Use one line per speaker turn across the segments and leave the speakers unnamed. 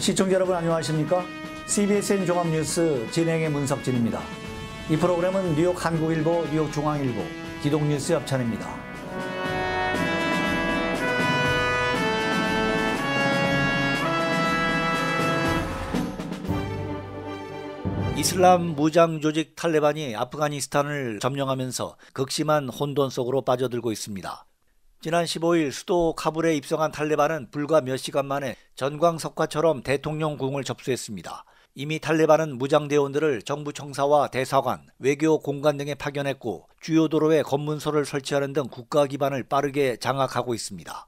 시청자 여러분 안녕하십니까? CBSN 종합뉴스 진행의 문석진입니다. 이 프로그램은 뉴욕 한국일보, 뉴욕 중앙일보, 기동뉴스 협찬입니다. 이슬람 무장 조직 탈레반이 아프가니스탄을 점령하면서 극심한 혼돈 속으로 빠져들고 있습니다. 지난 15일 수도 카불에 입성한 탈레반은 불과 몇 시간 만에 전광석화처럼 대통령궁을 접수했습니다. 이미 탈레반은 무장대원들을 정부 청사와 대사관, 외교 공간 등에 파견했고 주요 도로에 검문소를 설치하는 등 국가 기반을 빠르게 장악하고 있습니다.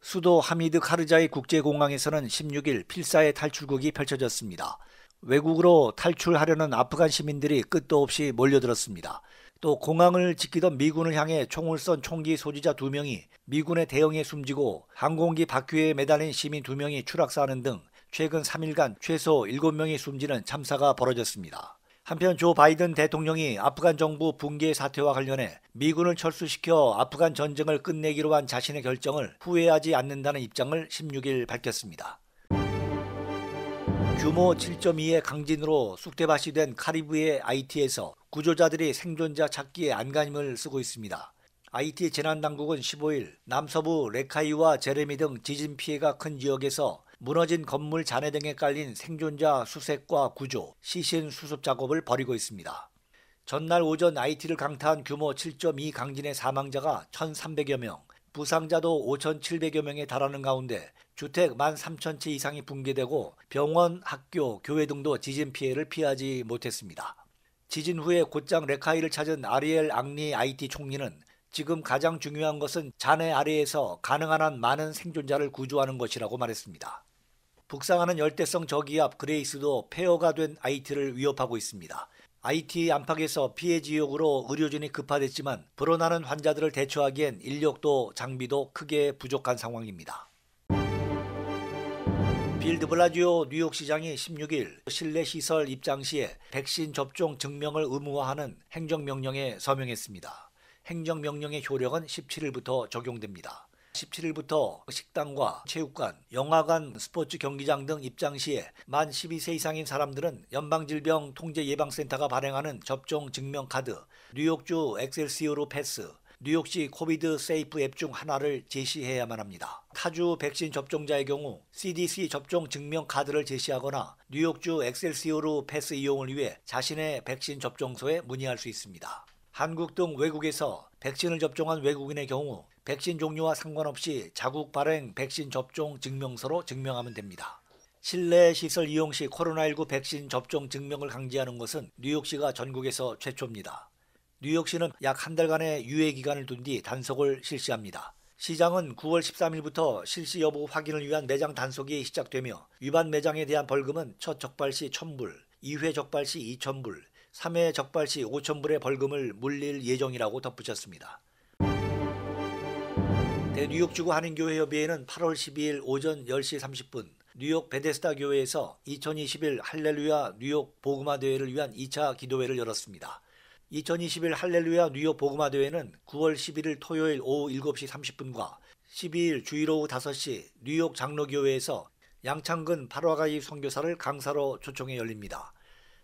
수도 하미드 카르자이 국제공항에서는 16일 필사의 탈출국이 펼쳐졌습니다. 외국으로 탈출하려는 아프간 시민들이 끝도 없이 몰려들었습니다. 또 공항을 지키던 미군을 향해 총을 쏜 총기 소지자 2명이 미군의 대형에 숨지고 항공기 바퀴에 매달린 시민 2명이 추락사하는 등 최근 3일간 최소 7명이 숨지는 참사가 벌어졌습니다. 한편 조 바이든 대통령이 아프간 정부 붕괴 사태와 관련해 미군을 철수시켜 아프간 전쟁을 끝내기로 한 자신의 결정을 후회하지 않는다는 입장을 16일 밝혔습니다. 규모 7.2의 강진으로 쑥대밭이 된 카리브의 IT에서 구조자들이 생존자 찾기에 안간힘을 쓰고 있습니다. IT 재난당국은 15일 남서부 레카이와 제레미 등 지진 피해가 큰 지역에서 무너진 건물 잔해 등에 깔린 생존자 수색과 구조, 시신 수습 작업을 벌이고 있습니다. 전날 오전 IT를 강타한 규모 7.2 강진의 사망자가 1,300여 명, 부상자도 5,700여 명에 달하는 가운데 주택 13,000채 이상이 붕괴되고 병원, 학교, 교회 등도 지진 피해를 피하지 못했습니다. 지진 후에 곧장 레카이를 찾은 아리엘 앙리 IT 총리는 지금 가장 중요한 것은 잔해 아래에서 가능한 한 많은 생존자를 구조하는 것이라고 말했습니다. 북상하는 열대성 저기압 그레이스도 폐허가 된 IT를 위협하고 있습니다. IT 안팎에서 피해 지역으로 의료진이 급파됐지만 불어나는 환자들을 대처하기엔 인력도 장비도 크게 부족한 상황입니다. 빌드 블라지오 뉴욕시장이 16일 실내 시설 입장 시에 백신 접종 증명을 의무화하는 행정명령에 서명했습니다. 행정명령의 효력은 17일부터 적용됩니다. 17일부터 식당과 체육관, 영화관, 스포츠 경기장 등 입장 시에 만 12세 이상인 사람들은 연방질병통제예방센터가 발행하는 접종 증명 카드, 뉴욕주 엑셀시오로 패스, 뉴욕시 코비드 세이프 앱 중 하나를 제시해야만 합니다. 타주 백신 접종자의 경우 CDC 접종 증명 카드를 제시하거나 뉴욕주 엑셀시오로 패스 이용을 위해 자신의 백신 접종소에 문의할 수 있습니다. 한국 등 외국에서 백신을 접종한 외국인의 경우 백신 종류와 상관없이 자국 발행 백신 접종 증명서로 증명하면 됩니다. 실내 시설 이용 시 코로나19 백신 접종 증명을 강제하는 것은 뉴욕시가 전국에서 최초입니다. 뉴욕시는 약 한 달간의 유예 기간을 둔 뒤 단속을 실시합니다. 시장은 9월 13일부터 실시 여부 확인을 위한 매장 단속이 시작되며 위반 매장에 대한 벌금은 첫 적발 시 1,000불, 2회 적발 시 2,000불, 3회 적발 시 5,000불의 벌금을 물릴 예정이라고 덧붙였습니다. 대뉴욕 주구 한인교회협의회는 8월 12일 오전 10시 30분 뉴욕 베데스다 교회에서 2021 할렐루야 뉴욕 보그마 대회를 위한 2차 기도회를 열었습니다. 2021 할렐루야 뉴욕 보그마 대회는 9월 11일 토요일 오후 7시 30분과 12일 주일 오후 5시 뉴욕 장로교회에서 양창근 팔화가이 선교사를 강사로 초청해 열립니다.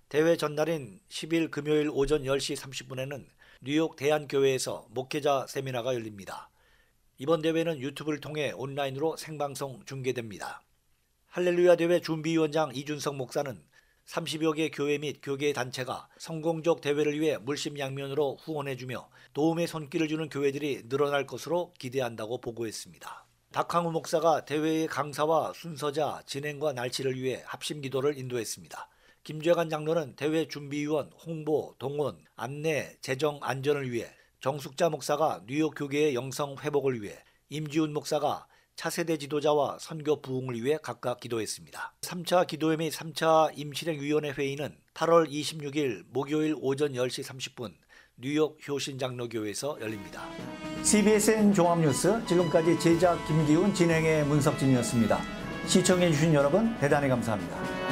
대회 전날인 10일 금요일 오전 10시 30분에는 뉴욕 대한교회에서 목회자 세미나가 열립니다. 이번 대회는 유튜브를 통해 온라인으로 생방송 중계됩니다. 할렐루야 대회 준비위원장 이준석 목사는 30여 개 교회 및 교계 단체가 성공적 대회를 위해 물심양면으로 후원해주며 도움의 손길을 주는 교회들이 늘어날 것으로 기대한다고 보고했습니다. 박항우 목사가 대회의 강사와 순서자, 진행과 날치를 위해 합심 기도를 인도했습니다. 김재관 장로는 대회 준비위원, 홍보, 동원, 안내, 재정 안전을 위해 정숙자 목사가 뉴욕 교계의 영성 회복을 위해 임지훈 목사가 차세대 지도자와 선교 부흥을 위해 각각 기도했습니다. 3차 기도회 및 3차 임실행위원회 회의는 8월 26일 목요일 오전 10시 30분 뉴욕 효신장로교회에서 열립니다. CBSN 종합뉴스 지금까지 제작 김기훈 진행의 문석진이었습니다. 시청해주신 여러분 대단히 감사합니다.